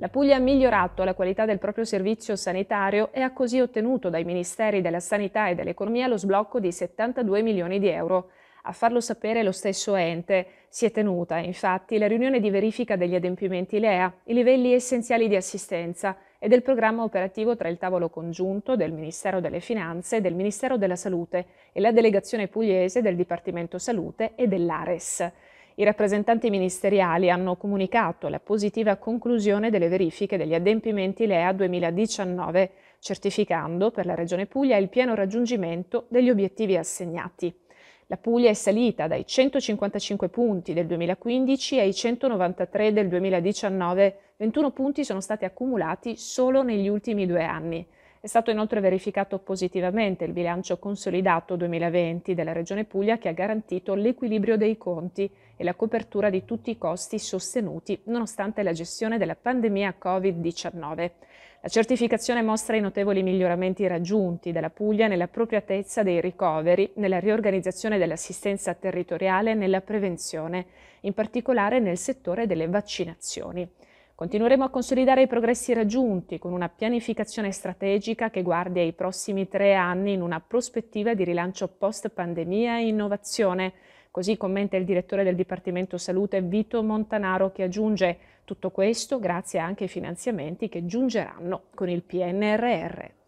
La Puglia ha migliorato la qualità del proprio servizio sanitario e ha così ottenuto dai Ministeri della Sanità e dell'Economia lo sblocco di 72 milioni di euro. A farlo sapere lo stesso ente si è tenuta, infatti, la riunione di verifica degli adempimenti LEA, i livelli essenziali di assistenza e del programma operativo tra il tavolo congiunto del Ministero delle Finanze e del Ministero della Salute e la delegazione pugliese del Dipartimento Salute e dell'Ares. I rappresentanti ministeriali hanno comunicato la positiva conclusione delle verifiche degli adempimenti LEA 2019, certificando per la Regione Puglia il pieno raggiungimento degli obiettivi assegnati. La Puglia è salita dai 155 punti del 2015 ai 193 del 2019, 21 punti sono stati accumulati solo negli ultimi due anni. È stato inoltre verificato positivamente il bilancio consolidato 2020 della Regione Puglia che ha garantito l'equilibrio dei conti e la copertura di tutti i costi sostenuti nonostante la gestione della pandemia Covid-19. La certificazione mostra i notevoli miglioramenti raggiunti dalla Puglia nell'appropriatezza dei ricoveri, nella riorganizzazione dell'assistenza territoriale e nella prevenzione, in particolare nel settore delle vaccinazioni. Continueremo a consolidare i progressi raggiunti con una pianificazione strategica che guardi ai prossimi tre anni in una prospettiva di rilancio post pandemia e innovazione. Così commenta il direttore del Dipartimento Salute Vito Montanaro che aggiunge tutto questo grazie anche ai finanziamenti che giungeranno con il PNRR.